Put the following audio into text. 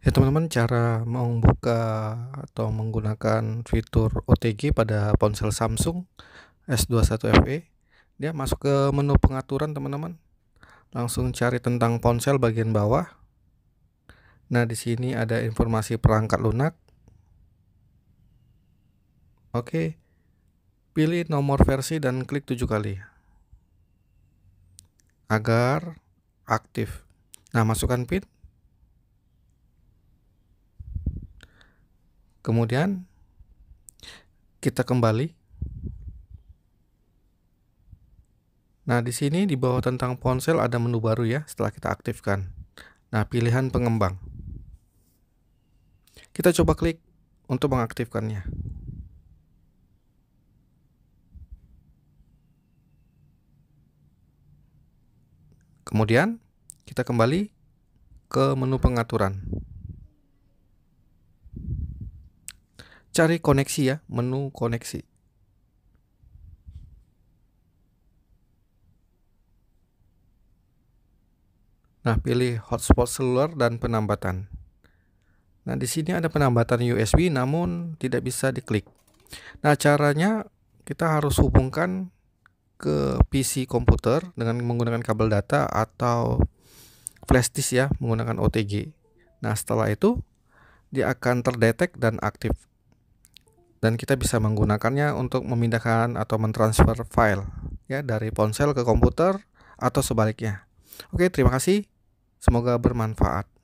Ya teman-teman cara membuka atau menggunakan fitur OTG pada ponsel Samsung S21 FE dia masuk ke menu pengaturan teman-teman langsung cari tentang ponsel bagian bawah nah di sini ada informasi perangkat lunak oke pilih nomor versi dan klik tujuh kali agar aktif nah masukkan pin Kemudian kita kembali. Nah, di sini di bawah tentang ponsel ada menu baru ya setelah kita aktifkan. Nah, pilihan pengembang. Kita coba klik untuk mengaktifkannya. Kemudian kita kembali ke menu pengaturan. cari koneksi ya, menu koneksi. Nah, pilih hotspot seluler dan penambatan. Nah, di sini ada penambatan USB namun tidak bisa diklik. Nah, caranya kita harus hubungkan ke PC komputer dengan menggunakan kabel data atau flash disk ya, menggunakan OTG. Nah, setelah itu dia akan terdetek dan aktif dan kita bisa menggunakannya untuk memindahkan atau mentransfer file ya dari ponsel ke komputer atau sebaliknya. Oke, terima kasih. Semoga bermanfaat.